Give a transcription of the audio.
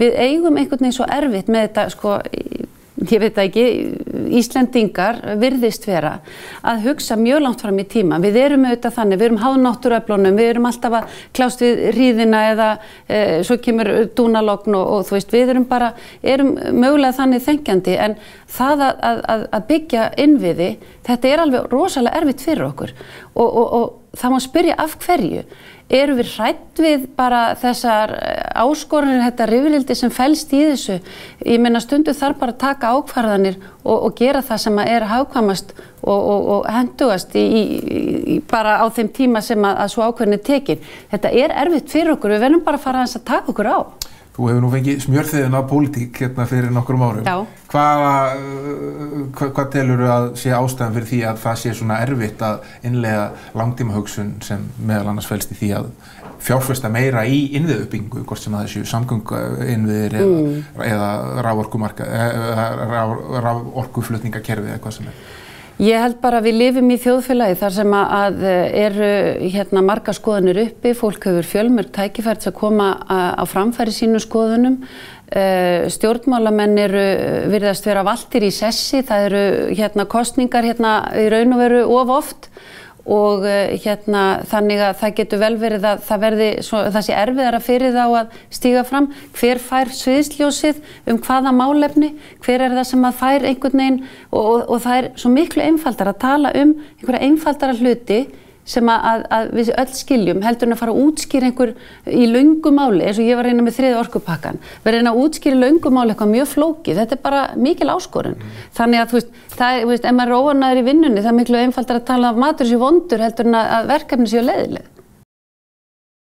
við eigum einhvern veginn svo erfitt með þetta sko, ég veit það ekki, Íslendingar virðist vera að hugsa mjög langt fram í tíma. Við erum auðvitað þannig, við erum háð náttúruöflunum, við erum alltaf að klást við ríðina eða e, svo kemur dúnalogn og, og þú veist, við erum bara, erum mögulega þannig þengjandi en það að, að, að byggja innviði, þetta er alveg rosalega erfitt fyrir okkur og, og, og þá má spyrja af hverju eru við hrætt við bara þessar eh, áskorunir, þetta rifildi sem fælst í þessu, ég meina stundu þarf bara að taka ákvarðanir og, og gera það sem er hafkvamast og, og, og hendugast í, í, bara á þeim tíma sem að, að svo ákveðin er tekin. Þetta er erfitt fyrir okkur, við verðum bara að fara að taka okkur á. Þú hefur nú fengið smjörþiðin á pólitík hérna fyrir nokkrum árum. Já. Uh, hvað hva, hva telur þú að sé ástæðan fyrir því að það sé svona erfitt að innlega langtímahugsun sem meðal annars fælst í því að fjárfesta meira í innviðuppbyggingu, hvort sem það séu samgönguinnviðir mm. eða, eða rávorkuflutningakerfi eða, eða, eða hvað sem er? Ég held bara að við lifum í þjóðfélagi þar sem að eh, eru hérna, marga skoðanir uppi, fólk hefur fjölmörg tækifært að koma á framfæri sínu skoðunum, eh, stjórnmálamenn eru eh, virðast vera valtir í sessi, það eru hérna, kostningar hérna, í raun og veru of oft og eh, hérna þannig að það getur vel verið að það verði svo, það sé erfiðara fyrir þá að stíga fram hver fær sviðsljósið um hvaða málefni, hver er það sem að fær einhvern veginn og, og, og það er svo miklu einfaldar að tala um einhverja einfaldara hluti sem að, að við öll skiljum heldur en að fara að útskýra einhver í laungumáli eins og ég var reyna með þriði orkupakkan verður reyna að útskýra í laungumáli eitthvað mjög flókið þetta er bara mikil áskorun mm. þannig að þú veist, það, þú veist, ef maður er óanæður í vinnunni það er miklu einfaldar að tala af matur sem vondur heldur en að verkefni séu leiðileg